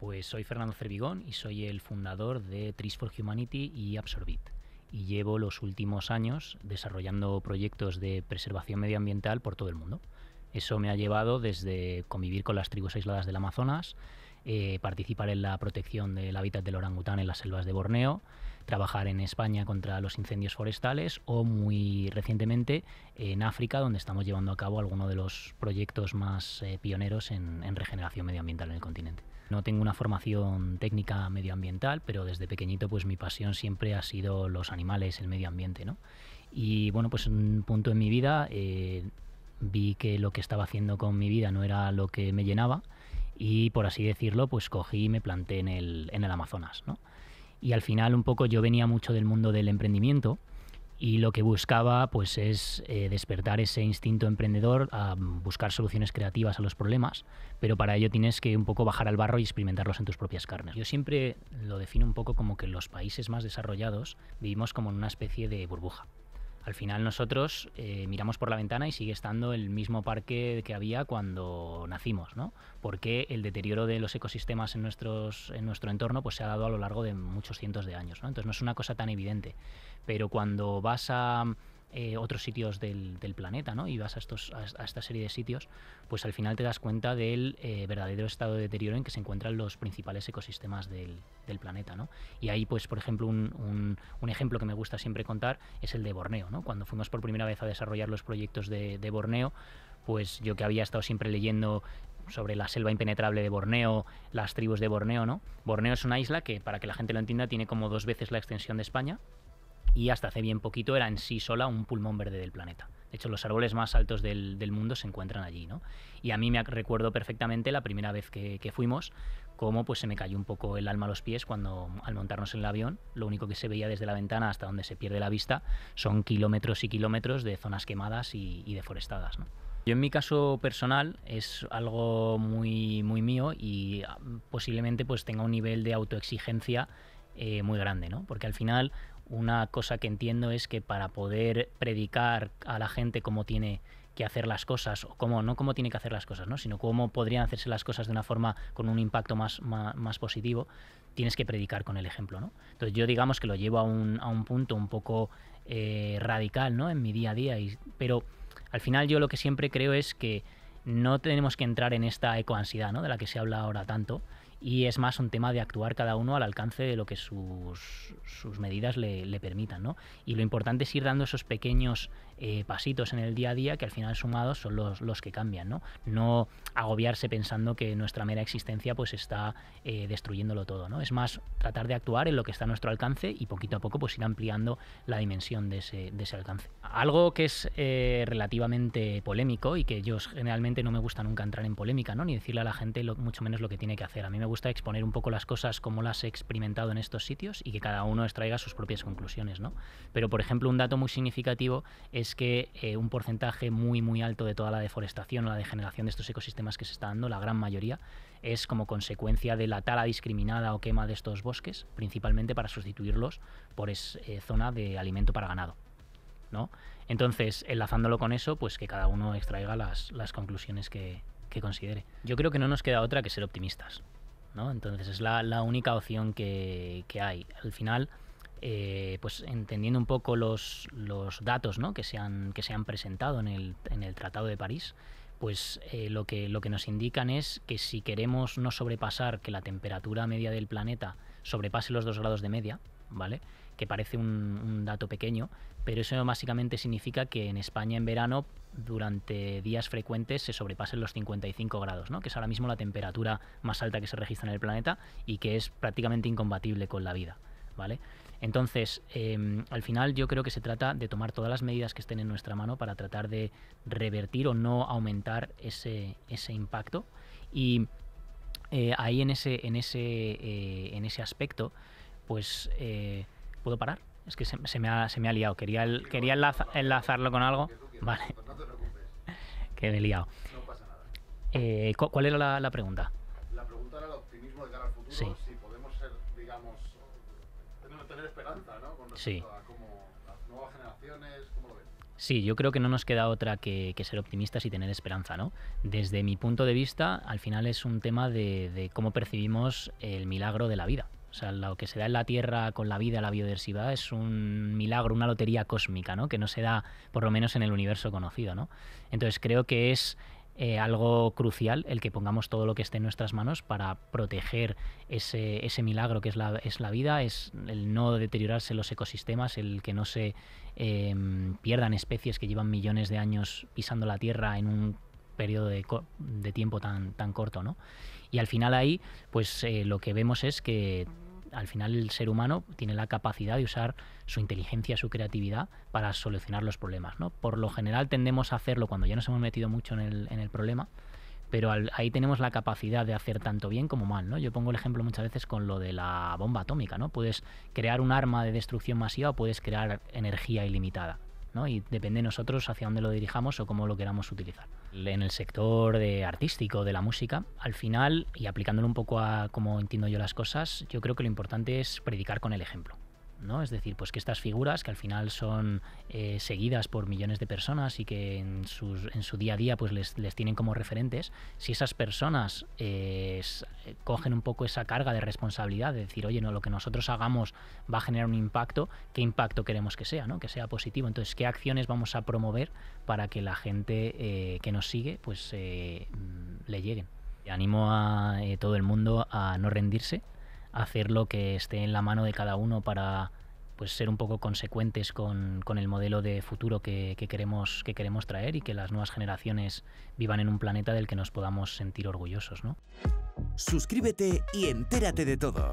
Pues soy Fernando Cervigón y soy el fundador de Trees for Humanity y Absorbit. Y llevo los últimos años desarrollando proyectos de preservación medioambiental por todo el mundo. Eso me ha llevado desde convivir con las tribus aisladas del Amazonas, eh, participar en la protección del hábitat del orangután en las selvas de Borneo, trabajar en España contra los incendios forestales o muy recientemente en África, donde estamos llevando a cabo algunos de los proyectos más eh, pioneros en, regeneración medioambiental en el continente. No tengo una formación técnica medioambiental, pero desde pequeñito pues mi pasión siempre ha sido los animales, el medio ambiente, Y bueno, pues un punto en mi vida eh, vi que lo que estaba haciendo con mi vida no era lo que me llenaba y por así decirlo, pues cogí y me planté en el, en el Amazonas, y al final un poco yo venía mucho del mundo del emprendimiento y lo que buscaba pues es eh, despertar ese instinto emprendedor a buscar soluciones creativas a los problemas, pero para ello tienes que un poco bajar al barro y experimentarlos en tus propias carnes. Yo siempre lo defino un poco como que los países más desarrollados vivimos como en una especie de burbuja al final nosotros eh, miramos por la ventana y sigue estando el mismo parque que había cuando nacimos, ¿no? Porque el deterioro de los ecosistemas en, en nuestro entorno pues, se ha dado a lo largo de muchos cientos de años, Entonces no es una cosa tan evidente. Pero cuando vas a eh, otros sitios del, planeta, ¿no? Y vas a, estos, a, esta serie de sitios, pues al final te das cuenta del eh, verdadero estado de deterioro en que se encuentran los principales ecosistemas del, planeta, ¿no? Y ahí, pues, por ejemplo, un, ejemplo que me gusta siempre contar es el de Borneo, ¿no? Cuando fuimos por primera vez a desarrollar los proyectos de, de Borneo, pues yo que había estado siempre leyendo sobre la selva impenetrable de Borneo, las tribus de Borneo, ¿no? Borneo es una isla que, para que la gente lo entienda, tiene como dos veces la extensión de España, y hasta hace bien poquito era en sí sola un pulmón verde del planeta. De hecho, los árboles más altos del, mundo se encuentran allí, ¿no? Y a mí me recuerdo perfectamente la primera vez que, fuimos, cómo pues se me cayó un poco el alma a los pies cuando al montarnos en el avión, lo único que se veía desde la ventana hasta donde se pierde la vista son kilómetros y kilómetros de zonas quemadas y, deforestadas, Yo en mi caso personal es algo muy, muy mío y ah, posiblemente pues tenga un nivel de autoexigencia eh, muy grande, ¿no? Porque al final una cosa que entiendo es que para poder predicar a la gente cómo tiene que hacer las cosas, o cómo, no cómo tiene que hacer las cosas, ¿no? sino cómo podrían hacerse las cosas de una forma con un impacto más, positivo, tienes que predicar con el ejemplo. ¿no? Entonces yo digamos que lo llevo a un, a un punto un poco eh, radical ¿no? en mi día a día, pero al final yo lo que siempre creo es que no tenemos que entrar en esta ecoansiedad de la que se habla ahora tanto, y es más un tema de actuar cada uno al alcance de lo que sus, medidas le, permitan. ¿no? Y lo importante es ir dando esos pequeños eh, pasitos en el día a día que al final sumados son los, los que cambian. ¿no? no agobiarse pensando que nuestra mera existencia pues está eh, destruyéndolo todo. ¿no? Es más tratar de actuar en lo que está a nuestro alcance y poquito a poco pues ir ampliando la dimensión de ese, alcance. Algo que es eh, relativamente polémico y que yo generalmente no me gusta nunca entrar en polémica, ¿no? ni decirle a la gente mucho menos lo que tiene que hacer. A mí gusta exponer un poco las cosas como las he experimentado en estos sitios y que cada uno extraiga sus propias conclusiones, ¿no? Pero, por ejemplo, un dato muy significativo es que eh, un porcentaje muy, muy alto de toda la deforestación o la degeneración de estos ecosistemas que se está dando, la gran mayoría, es como consecuencia de la tala discriminada o quema de estos bosques, principalmente para sustituirlos por eh, zona de alimento para ganado. Entonces, enlazándolo con eso, pues que cada uno extraiga las, conclusiones que considere. Yo creo que no nos queda otra que ser optimistas. ¿no? Entonces es la, única opción que, hay. Al final, eh, pues entendiendo un poco los, datos que, se han, que se han presentado en el, Tratado de París, pues eh, lo, que, lo que nos indican es que si queremos no sobrepasar que la temperatura media del planeta sobrepase los 2 grados de media, ¿vale? Que parece un, un, dato pequeño, pero eso básicamente significa que en España en verano durante días frecuentes se sobrepasen los 55 grados, ¿no? que es ahora mismo la temperatura más alta que se registra en el planeta y que es prácticamente incompatible con la vida. ¿vale? Entonces, em, al final yo creo que se trata de tomar todas las medidas que estén en nuestra mano para tratar de revertir o no aumentar ese, impacto. Y eh, ahí en ese, en ese, eh, en ese aspecto, pues eh, puedo parar. Es que se, me ha, se, me ha, liado. Quería, quería enlazarlo con algo. Vale. No pasa nada. Eh, ¿Cuál era la, pregunta? La pregunta era el optimismo de cara al futuro, sí. si podemos ser, digamos, tener esperanza, ¿no? Con respecto sí. a cómo las nuevas generaciones, ¿cómo lo ven? Sí, yo creo que no nos queda otra que, ser optimistas y tener esperanza, ¿no? Desde mi punto de vista, al final es un tema de cómo percibimos el milagro de la vida. O sea, lo que se da en la Tierra con la vida, la biodiversidad, es un milagro, una lotería cósmica, ¿no? Que no se da, por lo menos en el universo conocido, ¿no? Entonces creo que es eh, algo crucial el que pongamos todo lo que esté en nuestras manos para proteger ese, milagro que es la, vida, es el no deteriorarse los ecosistemas, el que no se em, pierdan especies que llevan millones de años pisando la Tierra en un periodo de, tiempo tan, corto, ¿no? Y al final ahí, pues eh, lo que vemos es que al final el ser humano tiene la capacidad de usar su inteligencia, su creatividad para solucionar los problemas. ¿no? Por lo general tendemos a hacerlo cuando ya nos hemos metido mucho en el, problema, pero ahí tenemos la capacidad de hacer tanto bien como mal. ¿no? Yo pongo el ejemplo muchas veces con lo de la bomba atómica. ¿no? Puedes crear un arma de destrucción masiva o puedes crear energía ilimitada. ¿no? y depende de nosotros hacia dónde lo dirijamos o cómo lo queramos utilizar. En el sector de artístico, de la música, al final, y aplicándolo un poco a cómo entiendo yo las cosas, yo creo que lo importante es predicar con el ejemplo. Es decir, pues que estas figuras que al final son eh, seguidas por millones de personas y que en, su día a día pues les, tienen como referentes, si esas personas eh, eh, cogen un poco esa carga de responsabilidad, de decir, oye, no, lo que nosotros hagamos va a generar un impacto, ¿qué impacto queremos que sea? ¿no? Que sea positivo. Entonces, ¿qué acciones vamos a promover para que la gente que nos sigue pues mm, le lleguen? Animo a todo el mundo a no rendirse, hacer lo que esté en la mano de cada uno para pues ser un poco consecuentes con, el modelo de futuro que, queremos, que queremos traer y que las nuevas generaciones vivan en un planeta del que nos podamos sentir orgullosos. ¿no? Suscríbete y entérate de todo.